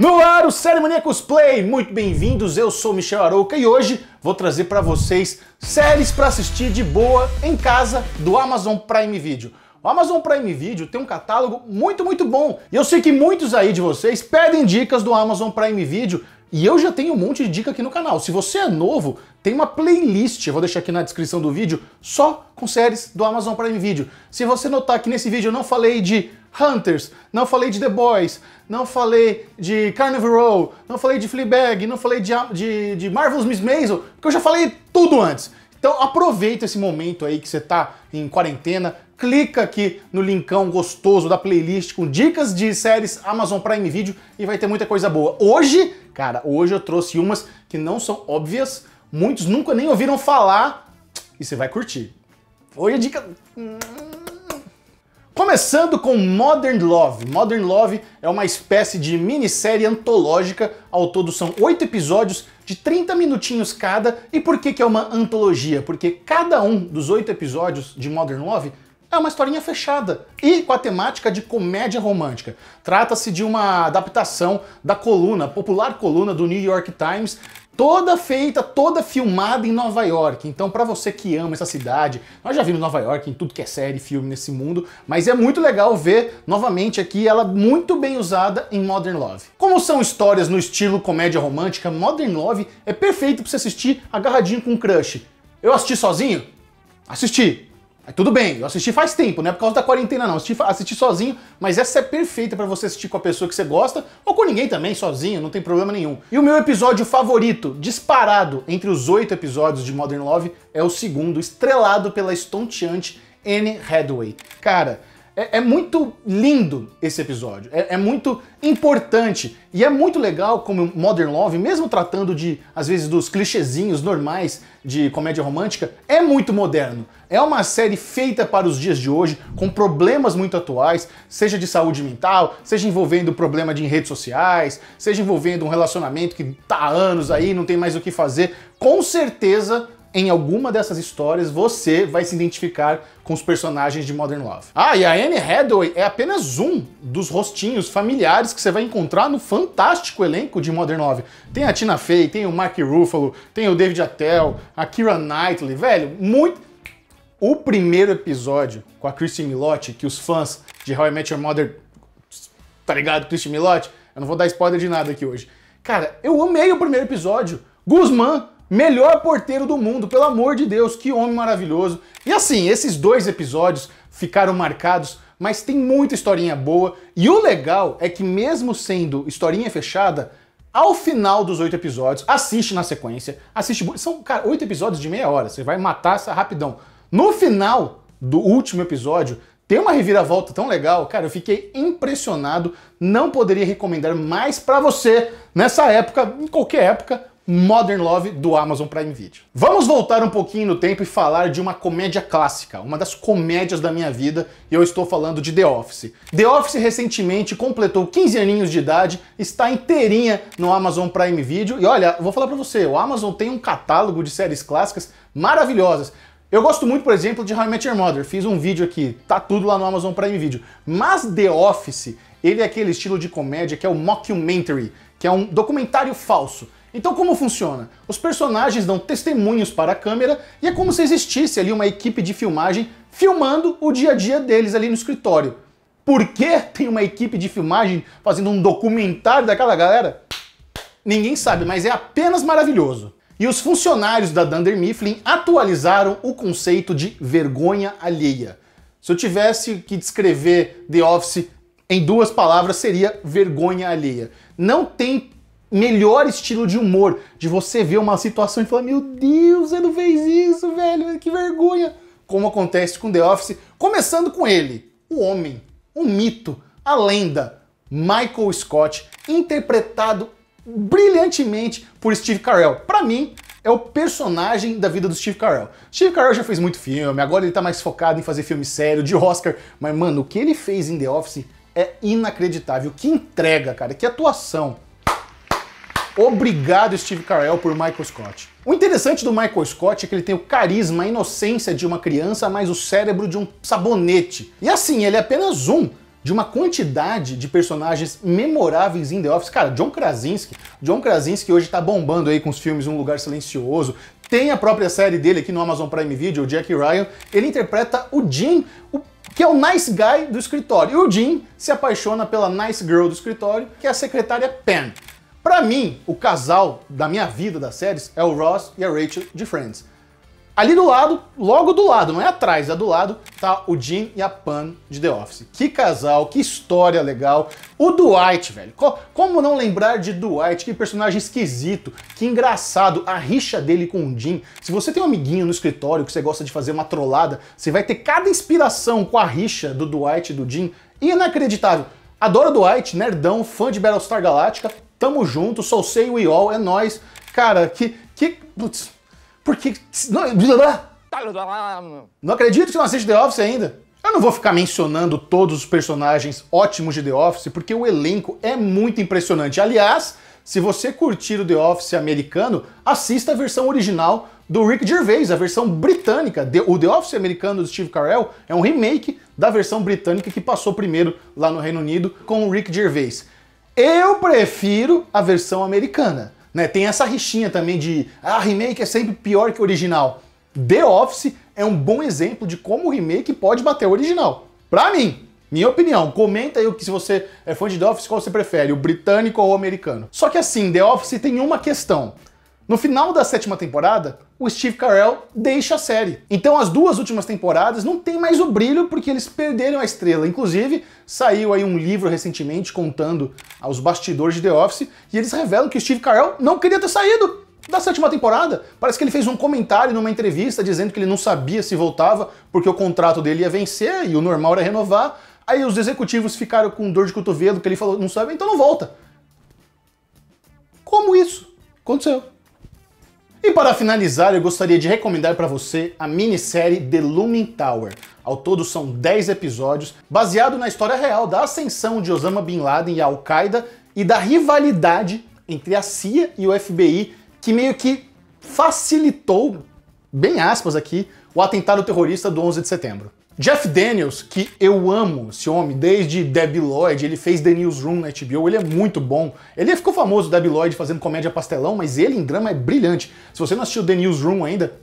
No ar, o Série Maníacos Play! Muito bem-vindos, eu sou Michel Arouca e hoje vou trazer para vocês séries para assistir de boa em casa do Amazon Prime Video. O Amazon Prime Video tem um catálogo muito, muito bom. E eu sei que muitos aí de vocês pedem dicas do Amazon Prime Video e eu já tenho um monte de dica aqui no canal. Se você é novo, tem uma playlist, eu vou deixar aqui na descrição do vídeo, só com séries do Amazon Prime Video. Se você notar que nesse vídeo eu não falei de Hunters, não falei de The Boys, não falei de Carnival Row, não falei de Fleabag, não falei de, de, de Marvel's Miss Maisel, porque eu já falei tudo antes. Então aproveita esse momento aí que você está em quarentena, clica aqui no linkão gostoso da playlist com dicas de séries Amazon Prime Video e vai ter muita coisa boa. Hoje, cara, hoje eu trouxe umas que não são óbvias, muitos nunca nem ouviram falar e você vai curtir. Hoje a é dica... Começando com Modern Love. Modern Love é uma espécie de minissérie antológica, ao todo são oito episódios de 30 minutinhos cada. E por que, que é uma antologia? Porque cada um dos oito episódios de Modern Love é uma historinha fechada e com a temática de comédia romântica. Trata-se de uma adaptação da coluna, popular coluna do New York Times, toda feita, toda filmada em Nova York. Então, para você que ama essa cidade, nós já vimos Nova York em tudo que é série, filme nesse mundo, mas é muito legal ver novamente aqui ela muito bem usada em Modern Love. Como são histórias no estilo comédia romântica, Modern Love é perfeito para você assistir agarradinho com um crush. Eu assisti sozinho? Assisti. Tudo bem, eu assisti faz tempo, não é por causa da quarentena não, assisti, assisti sozinho, mas essa é perfeita para você assistir com a pessoa que você gosta, ou com ninguém também, sozinho, não tem problema nenhum. E o meu episódio favorito, disparado entre os oito episódios de Modern Love, é o segundo, estrelado pela estonteante Anne Hathaway. Cara, é, é muito lindo esse episódio, é, é, muito importante e é muito legal como Modern Love, mesmo tratando de, às vezes, dos clichêzinhos normais de comédia romântica, é muito moderno. É uma série feita para os dias de hoje, com problemas muito atuais, seja de saúde mental, seja envolvendo problema de redes sociais, seja envolvendo um relacionamento que tá há anos aí, não tem mais o que fazer. Com certeza em alguma dessas histórias você vai se identificar com os personagens de Modern Love. Ah, e a Anne Hathaway é apenas um dos rostinhos familiares que você vai encontrar no fantástico elenco de Modern Love. Tem a Tina Fey, tem o Mark Ruffalo, tem o David Attell, a Kira Knightley, velho, muito... O primeiro episódio com a Christy Milotti, que os fãs de How I Met Your Mother... Tá ligado, Christy Milotti? Eu não vou dar spoiler de nada aqui hoje. Cara, eu amei o primeiro episódio. Guzman Melhor porteiro do mundo, pelo amor de Deus, que homem maravilhoso. E assim, esses dois episódios ficaram marcados, mas tem muita historinha boa. E o legal é que, mesmo sendo historinha fechada, ao final dos oito episódios, assiste na sequência, assiste. São, cara, oito episódios de meia hora, você vai matar essa rapidão. No final do último episódio, tem uma reviravolta tão legal, cara, eu fiquei impressionado. Não poderia recomendar mais para você nessa época, em qualquer época, Modern Love do Amazon Prime Video. Vamos voltar um pouquinho no tempo e falar de uma comédia clássica, uma das comédias da minha vida, e eu estou falando de The Office. The Office recentemente completou 15 aninhos de idade, está inteirinha no Amazon Prime Video, e olha, vou falar para você, o Amazon tem um catálogo de séries clássicas maravilhosas. Eu gosto muito, por exemplo, de How I Met Your Mother. Fiz um vídeo aqui, tá tudo lá no Amazon Prime Video. Mas The Office, ele é aquele estilo de comédia que é o mockumentary, que é um documentário falso. Então como funciona? Os personagens dão testemunhos para a câmera e é como se existisse ali uma equipe de filmagem filmando o dia a dia deles ali no escritório. Por que tem uma equipe de filmagem fazendo um documentário daquela galera? Ninguém sabe, mas é apenas maravilhoso. E os funcionários da Dunder Mifflin atualizaram o conceito de vergonha alheia. Se eu tivesse que descrever The Office em duas palavras, seria vergonha alheia. Não tem melhor estilo de humor, de você ver uma situação e falar: Meu Deus, ele não fez isso, velho, que vergonha. Como acontece com The Office, começando com ele, o homem, o mito, a lenda, Michael Scott, interpretado brilhantemente por Steve Carell. Para mim, é o personagem da vida do Steve Carell. Steve Carell já fez muito filme, agora ele tá mais focado em fazer filme sério, de Oscar, mas mano, o que ele fez em The Office é inacreditável. Que entrega, cara, que atuação. Obrigado, Steve Carell, por Michael Scott. O interessante do Michael Scott é que ele tem o carisma, a inocência de uma criança, mas o cérebro de um sabonete. E assim, ele é apenas um de uma quantidade de personagens memoráveis em The Office. Cara, John Krasinski. John Krasinski hoje tá bombando aí com os filmes Um Lugar Silencioso. Tem a própria série dele aqui no Amazon Prime Video, o Jack Ryan. Ele interpreta o Jim, o que é o nice guy do escritório. E o Jim se apaixona pela nice girl do escritório, que é a secretária Pam. Para mim, o casal da minha vida das séries é o Ross e a Rachel de Friends. Ali do lado, logo do lado, não é atrás, é do lado, tá o Jim e a Pam de The Office. Que casal, que história legal. O Dwight, velho. Como não lembrar de Dwight? Que personagem esquisito, que engraçado. A rixa dele com o Jim. Se você tem um amiguinho no escritório que você gosta de fazer uma trollada, você vai ter cada inspiração com a rixa do Dwight e do Jim. Inacreditável. Adoro Dwight, nerdão, fã de Battlestar Galactica, Tamo junto, sou sei o all é nós. Cara, que. que putz, por que. Não, não acredito que não assiste The Office ainda. Eu não vou ficar mencionando todos os personagens ótimos de The Office, porque o elenco é muito impressionante. Aliás, se você curtir o The Office americano, assista a versão original do Rick Gervais, a versão britânica. O The Office americano do Steve Carell é um remake da versão britânica que passou primeiro lá no Reino Unido com o Rick Gervais. Eu prefiro a versão americana. Né? Tem essa rixinha também de ah, remake é sempre pior que o original. The Office é um bom exemplo de como o remake pode bater o original. Pra mim, minha opinião, comenta aí o que se você é fã de The Office, qual você prefere, o britânico ou o americano. Só que assim, The Office tem uma questão. No final da sétima temporada, o Steve Carell deixa a série. Então as duas últimas temporadas não tem mais o brilho porque eles perderam a estrela. Inclusive, saiu aí um livro recentemente contando aos bastidores de The Office e eles revelam que o Steve Carell não queria ter saído da sétima temporada. Parece que ele fez um comentário numa entrevista dizendo que ele não sabia se voltava porque o contrato dele ia vencer e o normal era renovar. Aí os executivos ficaram com dor de cotovelo que ele falou, não sabe, então não volta. Como isso? Aconteceu. E para finalizar, eu gostaria de recomendar para você a minissérie The Looming Tower. Ao todo são 10 episódios, baseado na história real da ascensão de Osama Bin Laden e a Al-Qaeda e da rivalidade entre a CIA e o FBI, que meio que facilitou, bem aspas aqui, o atentado terrorista do 11 de setembro. Jeff Daniels, que eu amo esse homem, desde Debbie Lloyd, ele fez The Newsroom na HBO, ele é muito bom. Ele ficou famoso, Debbie Lloyd, fazendo comédia pastelão, mas ele em drama é brilhante. Se você não assistiu The Newsroom ainda,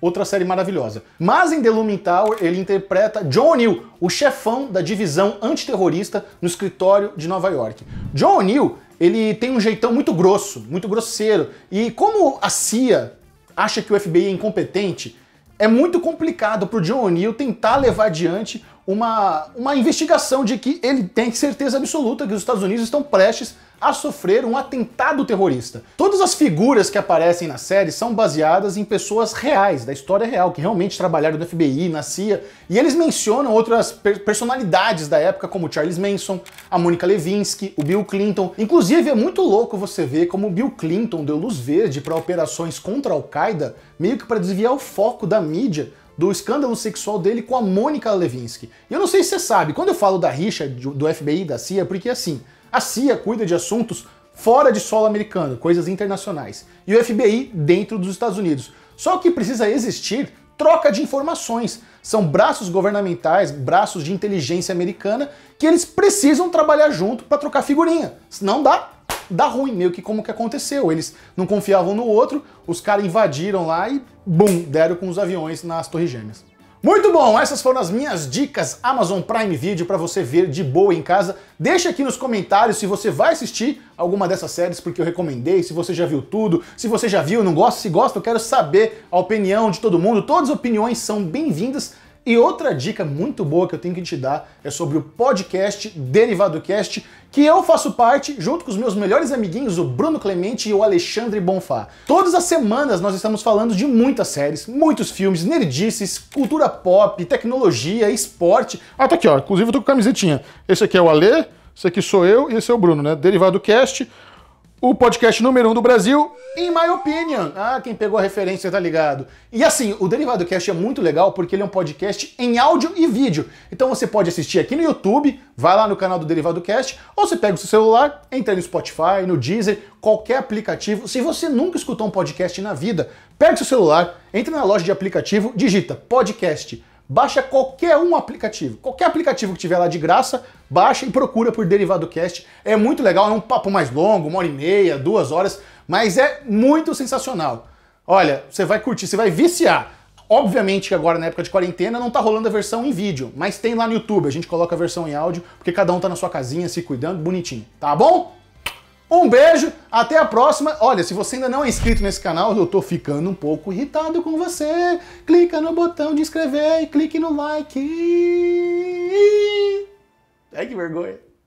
outra série maravilhosa. Mas em The Looming Tower ele interpreta John O'Neill, o chefão da divisão antiterrorista no escritório de Nova York. John O'Neill, ele tem um jeitão muito grosso, muito grosseiro, e como a CIA acha que o FBI é incompetente, é muito complicado para o John O'Neill tentar levar adiante uma, uma investigação de que ele tem certeza absoluta que os Estados Unidos estão prestes a sofrer um atentado terrorista. Todas as figuras que aparecem na série são baseadas em pessoas reais, da história real, que realmente trabalharam no FBI, na CIA, e eles mencionam outras per personalidades da época, como Charles Manson, a Mônica Lewinsky, o Bill Clinton. Inclusive, é muito louco você ver como o Bill Clinton deu luz verde para operações contra a Al-Qaeda, meio que para desviar o foco da mídia do escândalo sexual dele com a Mônica Levinsky. E eu não sei se você sabe, quando eu falo da rixa do FBI, da CIA, é porque assim, a CIA cuida de assuntos fora de solo americano, coisas internacionais, e o FBI dentro dos Estados Unidos. Só que precisa existir troca de informações. São braços governamentais, braços de inteligência americana, que eles precisam trabalhar junto para trocar figurinha. Não dá dá ruim, meio que como que aconteceu. Eles não confiavam no outro, os caras invadiram lá e, bum, deram com os aviões nas Torres Gêmeas. Muito bom, essas foram as minhas dicas Amazon Prime Video para você ver de boa em casa. Deixa aqui nos comentários se você vai assistir alguma dessas séries porque eu recomendei, se você já viu tudo, se você já viu, não gosta, se gosta, eu quero saber a opinião de todo mundo. Todas as opiniões são bem-vindas. E outra dica muito boa que eu tenho que te dar é sobre o podcast Derivado Cast, que eu faço parte junto com os meus melhores amiguinhos, o Bruno Clemente e o Alexandre Bonfá. Todas as semanas nós estamos falando de muitas séries, muitos filmes, nerdices, cultura pop, tecnologia, esporte. Ah, tá aqui, ó. Inclusive eu tô com camisetinha. Esse aqui é o Ale, esse aqui sou eu e esse é o Bruno, né? Derivado Cast o podcast número um do Brasil, em my opinion. Ah, quem pegou a referência tá ligado. E assim, o Derivado Cast é muito legal porque ele é um podcast em áudio e vídeo. Então você pode assistir aqui no YouTube, vai lá no canal do Derivado Cast, ou você pega o seu celular, entra no Spotify, no Deezer, qualquer aplicativo. Se você nunca escutou um podcast na vida, pega o seu celular, entra na loja de aplicativo, digita podcast Baixa qualquer um aplicativo, qualquer aplicativo que tiver lá de graça, baixa e procura por Derivado Cast. É muito legal, é um papo mais longo, uma hora e meia, duas horas, mas é muito sensacional. Olha, você vai curtir, você vai viciar. Obviamente que agora na época de quarentena não tá rolando a versão em vídeo, mas tem lá no YouTube, a gente coloca a versão em áudio, porque cada um tá na sua casinha se cuidando, bonitinho, tá bom? Um beijo, até a próxima. Olha, se você ainda não é inscrito nesse canal, eu tô ficando um pouco irritado com você. Clica no botão de inscrever e clique no like. Ai, que vergonha.